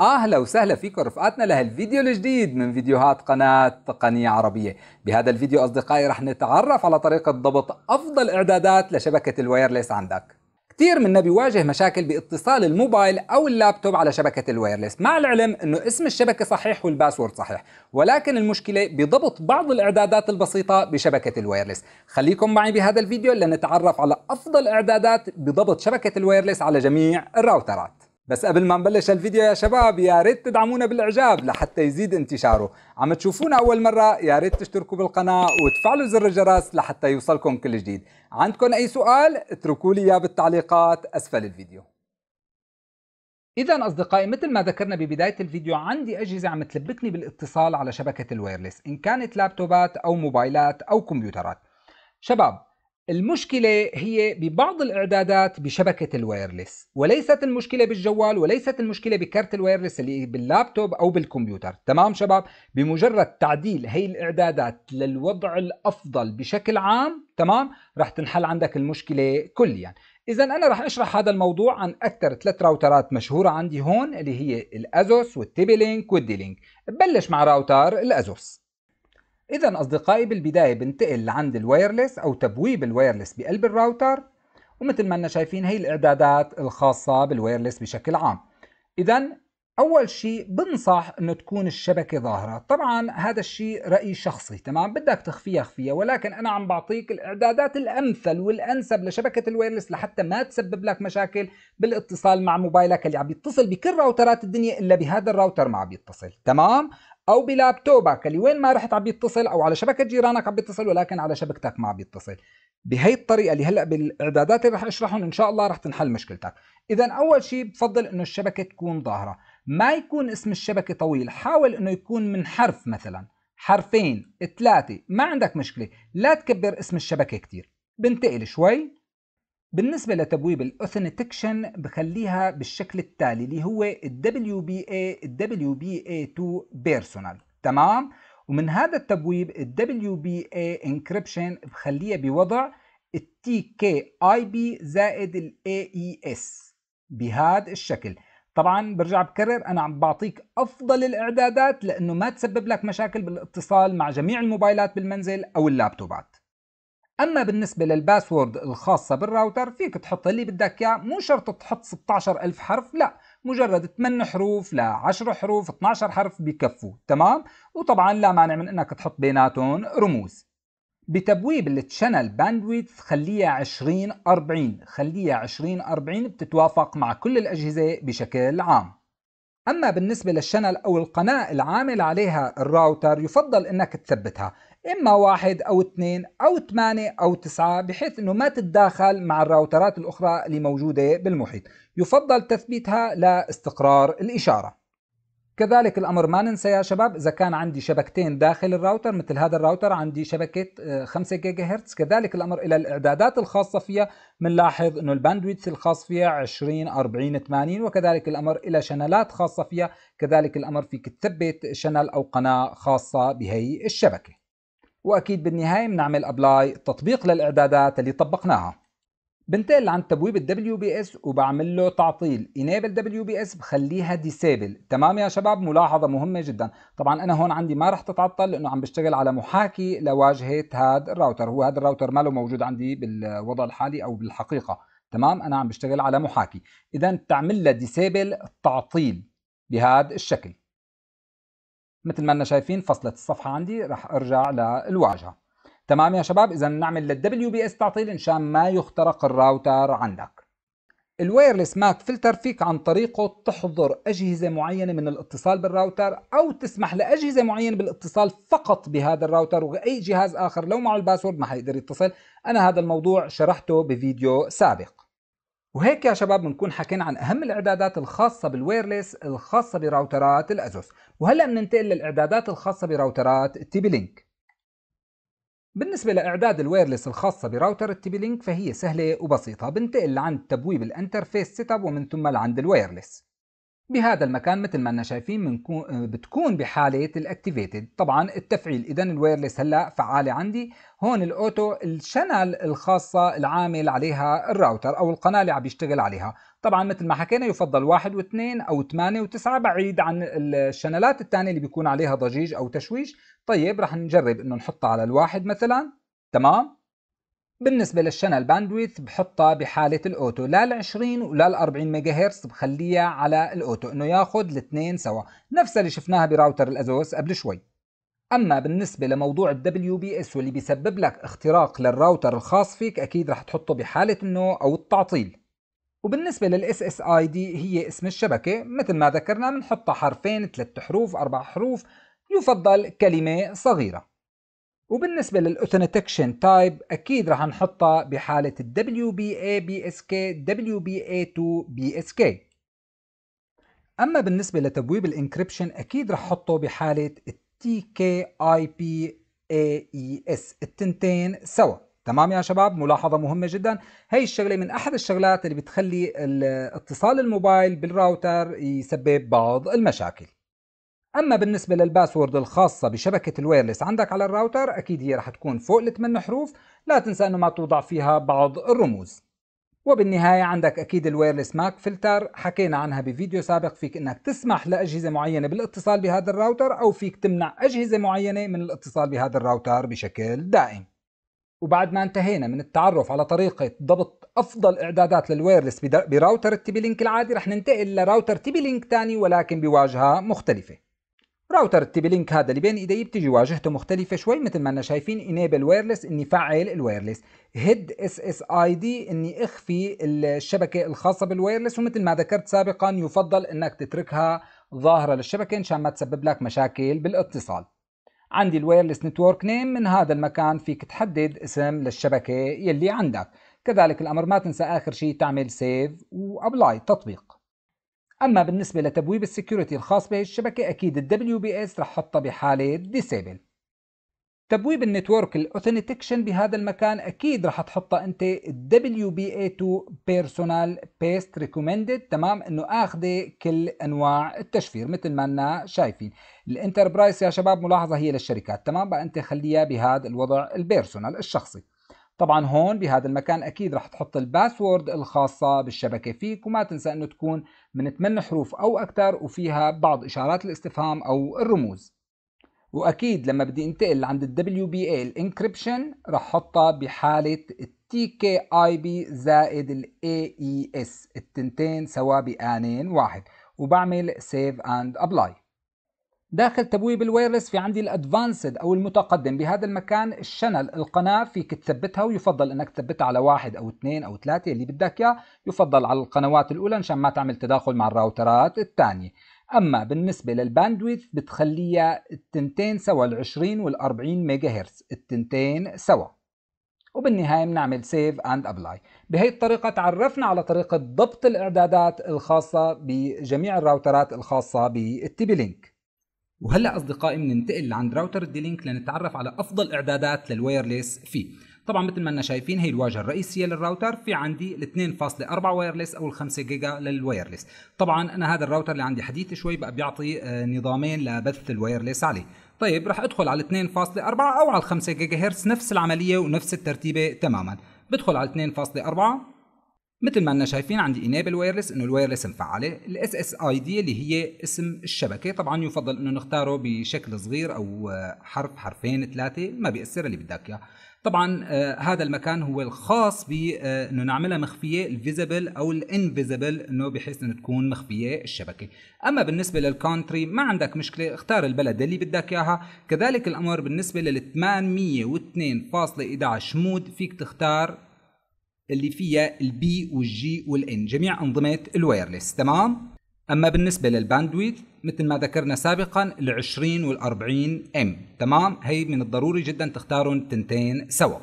اهلا وسهلا فيكم رفقاتنا لهالفيديو الجديد من فيديوهات قناة تقنية عربية بهذا الفيديو اصدقائي رح نتعرف على طريقة ضبط افضل اعدادات لشبكة الوايرلس عندك كثير منا بيواجه مشاكل باتصال الموبايل او اللابتوب على شبكة الوايرلس مع العلم انه اسم الشبكة صحيح والباسورد صحيح ولكن المشكلة بضبط بعض الاعدادات البسيطة بشبكة الوايرلس خليكم معي بهذا الفيديو لنتعرف على افضل اعدادات بضبط شبكة الوايرلس على جميع الراوترات بس قبل ما نبلش الفيديو يا شباب يا ريت تدعمونا بالاعجاب لحتى يزيد انتشاره عم تشوفونا اول مره يا ريت تشتركوا بالقناه وتفعلوا زر الجرس لحتى يوصلكم كل جديد عندكم اي سؤال اتركوا لي اياه بالتعليقات اسفل الفيديو إذا أصدقائي مثل ما ذكرنا ببداية الفيديو عندي أجهزة عم تلبكني بالاتصال على شبكة الوايرلس إن كانت لابتوبات أو موبايلات أو كمبيوترات شباب المشكلة هي ببعض الإعدادات بشبكة الوايرلس وليست المشكلة بالجوال وليست المشكلة بكارت الوايرلس اللي باللابتوب أو بالكمبيوتر تمام شباب بمجرد تعديل هي الإعدادات للوضع الأفضل بشكل عام تمام رح تنحل عندك المشكلة كليا إذا أنا رح أشرح هذا الموضوع عن أكثر ثلاث راوترات مشهورة عندي هون اللي هي الأزوس والتيبي لينك والدي لينك مع راوتر الأزوس إذا أصدقائي بالبداية بنتقل لعند الوايرلس أو تبويب الوايرلس بقلب الراوتر ومثل ما أنا شايفين هي الإعدادات الخاصة بالوايرلس بشكل عام إذا أول شيء بنصح أنه تكون الشبكة ظاهرة طبعا هذا الشيء رأي شخصي تمام بدك تخفيها خفية ولكن أنا عم بعطيك الإعدادات الأمثل والأنسب لشبكة الوايرلس لحتى ما تسبب لك مشاكل بالاتصال مع موبايلك اللي عم بيتصل بكل راوترات الدنيا إلا بهذا الراوتر ما عم بيتصل تمام او بلابتوبك اللي وين ما رحت عم بيتصل او على شبكه جيرانك عم بيتصل ولكن على شبكتك ما عم بيتصل بهي الطريقه اللي هلا بالاعدادات اللي رح اشرحهم ان شاء الله رح تنحل مشكلتك اذا اول شيء بفضل انه الشبكه تكون ظاهره ما يكون اسم الشبكه طويل حاول انه يكون من حرف مثلا حرفين ثلاثه ما عندك مشكله لا تكبر اسم الشبكه كثير بنتقل شوي بالنسبة لتبويب الاوثنتيكشن بخليها بالشكل التالي اللي هو ال WBA ال WBA2 بيرسونال تمام ومن هذا التبويب ال WBA encryption بخليها بوضع TKIB TKIP زائد AES بهذا الشكل طبعا برجع بكرر انا عم بعطيك افضل الاعدادات لانه ما تسبب لك مشاكل بالاتصال مع جميع الموبايلات بالمنزل او اللابتوبات اما بالنسبه للباسورد الخاصه بالراوتر فيك تحط اللي بدك اياه مو شرط تحط 16000 حرف لا مجرد 8 حروف ل 10 حروف 12 حرف بكفوا تمام وطبعا لا مانع من انك تحط بيناتهم رموز بتبويب التشانل باندويث خليها 20 40 خليها 20 40 بتتوافق مع كل الاجهزه بشكل عام أما بالنسبة للشنل أو القناة العامل عليها الراوتر يفضل أنك تثبتها إما واحد أو اثنين أو ثمانية أو تسعة بحيث أنه ما تتداخل مع الراوترات الأخرى اللي موجودة بالمحيط يفضل تثبيتها لاستقرار الإشارة كذلك الامر ما ننسى يا شباب اذا كان عندي شبكتين داخل الراوتر مثل هذا الراوتر عندي شبكه 5 آه، جيجا هرتز كذلك الامر الى الاعدادات الخاصه فيها بنلاحظ انه الباندويتس الخاص فيها 20 40 80 وكذلك الامر الى شنلات خاصه فيها كذلك الامر فيك تثبت شنل او قناه خاصه بهي الشبكه واكيد بالنهايه بنعمل ابلاي تطبيق للاعدادات اللي طبقناها بنتقل عند تبويب ال بي اس وبعمل له تعطيل انابل دبليو بي اس بخليها ديسيبل تمام يا شباب ملاحظه مهمه جدا طبعا انا هون عندي ما رح تتعطل لانه عم بشتغل على محاكي لواجهه هذا الراوتر هو هذا الراوتر ما له موجود عندي بالوضع الحالي او بالحقيقه تمام انا عم بشتغل على محاكي اذا تعمل لها ديسيبل تعطيل بهذا الشكل مثل ما انا شايفين فصلت الصفحه عندي رح ارجع للواجهه تمام يا شباب اذا نعمل للدبليو بي اس تعطيل مشان ما يخترق الراوتر عندك الوايرلس ماك فلتر فيك عن طريقه تحظر أجهزة معينة من الاتصال بالراوتر أو تسمح لأجهزة معينة بالاتصال فقط بهذا الراوتر وأي جهاز آخر لو معه الباسورد ما حيقدر يتصل أنا هذا الموضوع شرحته بفيديو سابق وهيك يا شباب بنكون حكينا عن أهم الإعدادات الخاصة بالوايرلس الخاصة براوترات الأزوس وهلأ بننتقل للإعدادات الخاصة براوترات بي لينك بالنسبة لإعداد الوايرلس الخاصة براوتر التبي لينك فهي سهلة وبسيطة بنتقل لعند تبويب الانترفيس سيت اب ومن ثم لعند الوايرلس بهذا المكان مثل ما انا شايفين بتكون بحاله الاكتيفيتد طبعا التفعيل اذا الوايرلس هلا فعاله عندي هون الاوتو الشانل الخاصه العامل عليها الراوتر او القناه اللي عم يشتغل عليها طبعا مثل ما حكينا يفضل واحد واثنين او ثمانية وتسعة بعيد عن الشنلات الثانيه اللي بيكون عليها ضجيج او تشويش طيب رح نجرب انه نحطها على الواحد مثلا تمام بالنسبة للشانل باندويث بحطها بحالة الاوتو لا ال 20 ولا ال 40 ميجا هرتز بخليها على الاوتو انه ياخذ الاثنين سوا نفس اللي شفناها براوتر الازوس قبل شوي اما بالنسبة لموضوع ال WBS واللي بيسبب لك اختراق للراوتر الخاص فيك اكيد رح تحطه بحالة النو او التعطيل وبالنسبة لل SSID هي اسم الشبكة مثل ما ذكرنا بنحطها حرفين ثلاث حروف اربع حروف يفضل كلمة صغيرة وبالنسبة للاثنتكشن تايب أكيد رح نحطها بحالة ال WBA-BSK WBA2-BSK أما بالنسبة لتبويب الإنكريبشن أكيد رح حطه بحالة ال TKIP-AES التنتين سوا تمام يا شباب ملاحظة مهمة جدا هي الشغلة من أحد الشغلات اللي بتخلي اتصال الموبايل بالراوتر يسبب بعض المشاكل اما بالنسبه للباسورد الخاصه بشبكه الوايرلس عندك على الراوتر اكيد هي رح تكون فوق الثمان حروف لا تنسى انه ما توضع فيها بعض الرموز وبالنهاية عندك أكيد الوايرلس ماك فلتر حكينا عنها بفيديو سابق فيك أنك تسمح لأجهزة معينة بالاتصال بهذا الراوتر أو فيك تمنع أجهزة معينة من الاتصال بهذا الراوتر بشكل دائم وبعد ما انتهينا من التعرف على طريقة ضبط أفضل إعدادات للوايرلس براوتر التيبي لينك العادي رح ننتقل لراوتر تيبي لينك تاني ولكن بواجهة مختلفة راوتر التيبي لينك هذا اللي بين ايدي بتيجي واجهته مختلفه شوي مثل ما انا شايفين انيبل وايرلس اني فعل الوايرلس هيد اس اس اي دي اني اخفي الشبكه الخاصه بالوايرلس ومثل ما ذكرت سابقا يفضل انك تتركها ظاهره للشبكه مشان ما تسبب لك مشاكل بالاتصال عندي الوايرلس نتورك نيم من هذا المكان فيك تحدد اسم للشبكه يلي عندك كذلك الامر ما تنسى اخر شيء تعمل سيف وابلاي تطبيق أما بالنسبة لتبويب السكيورتي الخاص بهي الشبكة أكيد ال اس رح حطها بحالة ديسيبل تبويب النتورك الاوثنتيكشن بهذا المكان اكيد رح تحطها انت WBA2 Personal بيست Recommended تمام انه اخذه كل انواع التشفير مثل ما انا شايفين الانتربرايز يا شباب ملاحظه هي للشركات تمام بقى انت خليها بهذا الوضع البيرسونال الشخصي طبعا هون بهذا المكان اكيد رح تحط الباسورد الخاصة بالشبكة فيك وما تنسى انه تكون من 8 حروف او اكثر وفيها بعض اشارات الاستفهام او الرموز واكيد لما بدي انتقل عند ال WBA الانكريبشن رح حطها بحالة ال TKIB زائد ال AES التنتين سوا بآنين واحد وبعمل سيف اند ابلاي داخل تبويب الوايرلس في عندي الادفانسد او المتقدم بهذا المكان الشنل القناة فيك تثبتها ويفضل انك تثبتها على واحد او اثنين او ثلاثة اللي بدك اياه يفضل على القنوات الاولى مشان ما تعمل تداخل مع الراوترات الثانية اما بالنسبة للباندويث بتخليها التنتين سوا ال 20 وال 40 ميجا هرتز التنتين سوا وبالنهاية بنعمل سيف اند ابلاي بهي الطريقة تعرفنا على طريقة ضبط الاعدادات الخاصة بجميع الراوترات الخاصة بالتيبي لينك وهلا اصدقائي بننتقل لعند راوتر لينك لنتعرف على افضل اعدادات للوايرلس فيه طبعا مثل ما انا شايفين هي الواجهه الرئيسيه للراوتر في عندي ال 2.4 وايرلس او ال 5 جيجا للوايرلس طبعا انا هذا الراوتر اللي عندي حديث شوي بقى بيعطي آه، نظامين لبث الوايرلس عليه طيب راح ادخل على 2.4 او على 5 جيجا هرتز نفس العمليه ونفس الترتيبه تماما بدخل على 2.4 مثل ما انا شايفين عندي انيبل وايرلس انه الوايرلس مفعله الاس اس اي دي اللي هي اسم الشبكه طبعا يفضل انه نختاره بشكل صغير او حرف حرفين ثلاثه ما بيأثر اللي بدك اياه طبعا آه، هذا المكان هو الخاص بانه آه، نعملها مخفيه الفيزبل او الانفيزبل انه بحيث انه تكون مخفيه الشبكه اما بالنسبه للكونتري ما عندك مشكله اختار البلد اللي بدك اياها كذلك الامر بالنسبه لل 802.11 مود فيك تختار اللي فيها البي والجي والان جميع أنظمة الوايرلس تمام؟ أما بالنسبة للباندويت مثل ما ذكرنا سابقا ال 20 وال 40 ام تمام؟ هي من الضروري جدا تختارون التنتين سوا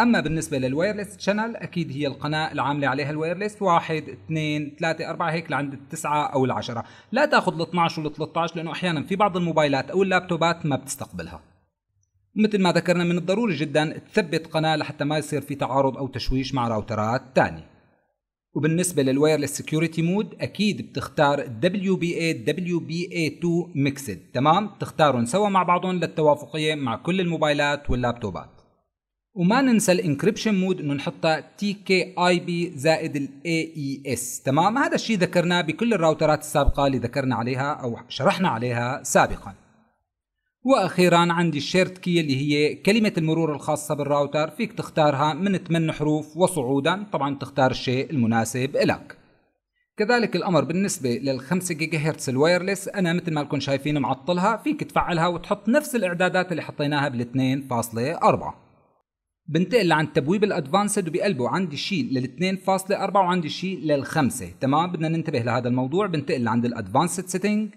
أما بالنسبة للوايرلس شانل أكيد هي القناة العاملة عليها الوايرلس واحد اثنين ثلاثة أربعة هيك لعند التسعة أو العشرة لا تأخذ ال 12 وال 13 لأنه أحيانا في بعض الموبايلات أو اللابتوبات ما بتستقبلها مثل ما ذكرنا من الضروري جدا تثبت قناة لحتى ما يصير في تعارض أو تشويش مع راوترات تاني وبالنسبة للوايرلس سكيورتي مود أكيد بتختار WBA WBA2 Mixed تمام بتختارهم سوا مع بعضهم للتوافقية مع كل الموبايلات واللابتوبات وما ننسى الانكريبشن مود انه نحطها تي كي اي بي زائد الاي اي اس e تمام هذا الشيء ذكرناه بكل الراوترات السابقه اللي ذكرنا عليها او شرحنا عليها سابقا واخيرا عندي الشيرت كي اللي هي كلمة المرور الخاصة بالراوتر فيك تختارها من 8 حروف وصعودا طبعا تختار الشيء المناسب لك كذلك الامر بالنسبة لل 5 جيجا هرتز الوايرلس انا مثل ما لكم شايفين معطلها فيك تفعلها وتحط نفس الاعدادات اللي حطيناها بال 2.4 بنتقل لعند تبويب الادفانسد وبقلبه عندي شيء لل 2.4 وعندي شيء لل 5 تمام بدنا ننتبه لهذا الموضوع بنتقل لعند الادفانسد سيتنج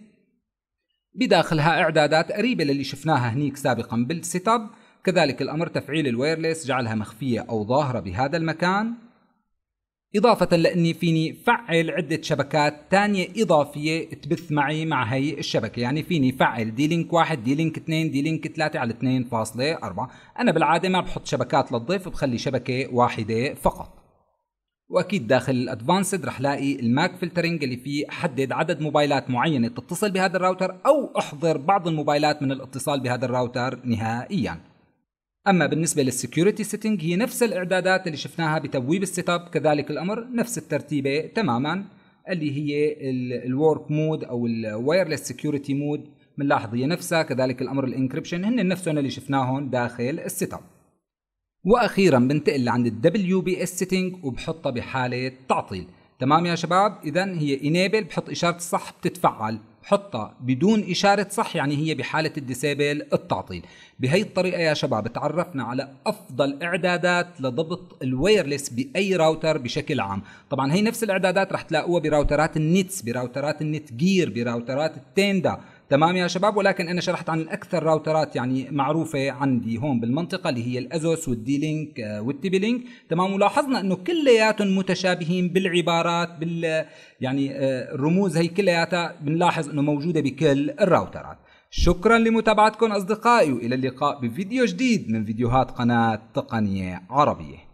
بداخلها اعدادات قريبه للي شفناها هنيك سابقا بالسيت اب كذلك الامر تفعيل الوايرلس جعلها مخفيه او ظاهره بهذا المكان إضافة لأني فيني فعل عدة شبكات تانية إضافية تبث معي مع هي الشبكة يعني فيني فعل دي لينك واحد دي لينك اثنين دي لينك ثلاثة على 2.4 أنا بالعادة ما بحط شبكات للضيف بخلي شبكة واحدة فقط واكيد داخل الادفانسد رح لاقي الماك فلترنج اللي فيه حدد عدد موبايلات معينه تتصل بهذا الراوتر او احضر بعض الموبايلات من الاتصال بهذا الراوتر نهائيا اما بالنسبه للسكيورتي سيتنج هي نفس الاعدادات اللي شفناها بتبويب السيت اب كذلك الامر نفس الترتيبه تماما اللي هي الورك مود او الوايرلس سكيورتي مود بنلاحظ هي نفسها كذلك الامر الانكربشن هن نفسهم اللي شفناهم داخل السيت اب واخيرا بنتقل لعند الدبليو بي اس سيتنج وبحطها بحاله تعطيل تمام يا شباب اذا هي انيبل بحط اشاره الصح بتتفعل بحطها بدون إشارة صح يعني هي بحالة الديسيبل التعطيل بهي الطريقة يا شباب تعرفنا على أفضل إعدادات لضبط الوايرلس بأي راوتر بشكل عام طبعا هي نفس الإعدادات رح تلاقوها براوترات النتس براوترات النت جير براوترات التيندا تمام يا شباب ولكن انا شرحت عن اكثر راوترات يعني معروفه عندي هون بالمنطقه اللي هي الازوس والدي لينك آه، والتيبي لينك تمام ولاحظنا انه كلياتهم متشابهين بالعبارات بال يعني آه، الرموز هي كلياتها بنلاحظ انه موجوده بكل الراوترات شكرا لمتابعتكم اصدقائي والى اللقاء بفيديو جديد من فيديوهات قناه تقنيه عربيه